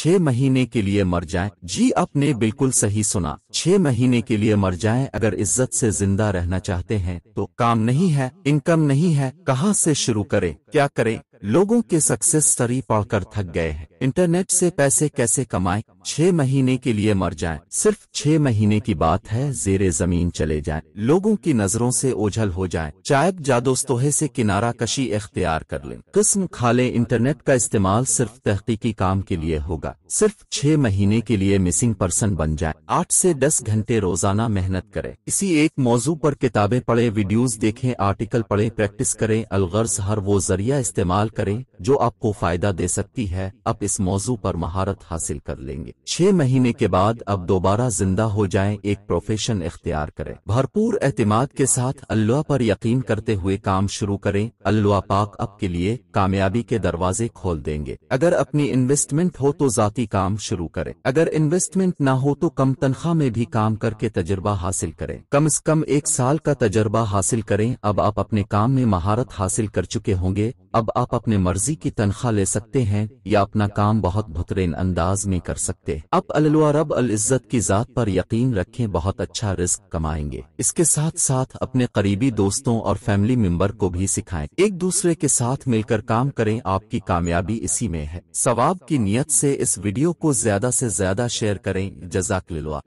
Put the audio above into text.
छह महीने के लिए मर जाए जी आपने बिल्कुल सही सुना छह महीने के लिए मर जाए अगर इज्जत से जिंदा रहना चाहते हैं तो काम नहीं है इनकम नहीं है कहाँ से शुरू करें क्या करें लोगों के सक्सेस स्टोरी पढ़कर थक गए हैं इंटरनेट से पैसे कैसे कमाएं छह महीने के लिए मर जाएं सिर्फ छह महीने की बात है जेरे जमीन चले जाएं लोगों की नजरों से ओझल हो जाएं चायब जादोस्तोहे से किनारा कशी इख्तियार कर लें किस्म खा लें इंटरनेट का इस्तेमाल सिर्फ तहकीकी काम के लिए होगा सिर्फ छह महीने के लिए मिसिंग पर्सन बन जाए आठ से दस घंटे रोजाना मेहनत करे इसी एक मौजू पर किताबें पढ़े वीडियोज देखें आर्टिकल पढ़े प्रैक्टिस करें अलगर्ज हर वो जरिया इस्तेमाल करें जो आपको फायदा दे सकती है आप इस मौजू पर महारत हासिल कर लेंगे छह महीने के बाद अब दोबारा जिंदा हो जाएं एक प्रोफेशन इख्तियार करें भरपूर एतमाद के साथ अल्लाह पर यकीन करते हुए काम शुरू करें अल्लाह पाक आपके लिए कामयाबी के दरवाजे खोल देंगे अगर अपनी इन्वेस्टमेंट हो तो जाती काम शुरू करें अगर इन्वेस्टमेंट ना हो तो कम तनख्वाह में भी काम करके तजर्बा हासिल करें कम अज कम एक साल का तजर्बा हासिल करें अब आप अपने काम में महारत हासिल कर चुके होंगे अब आप अपने मर्जी मर्जी की तनख्वाह ले सकते हैं या अपना काम बहुत भुतरेन अंदाज में कर सकते अब अल्लुआ रब अल इज़्ज़त की ज़ात पर यकीन रखें बहुत अच्छा रिस्क कमाएंगे इसके साथ साथ अपने करीबी दोस्तों और फैमिली मेंबर को भी सिखाएं एक दूसरे के साथ मिलकर काम करें आपकी कामयाबी इसी में है सवाब की नीयत से इस वीडियो को ज्यादा से ज्यादा शेयर करें जजाक लिलवा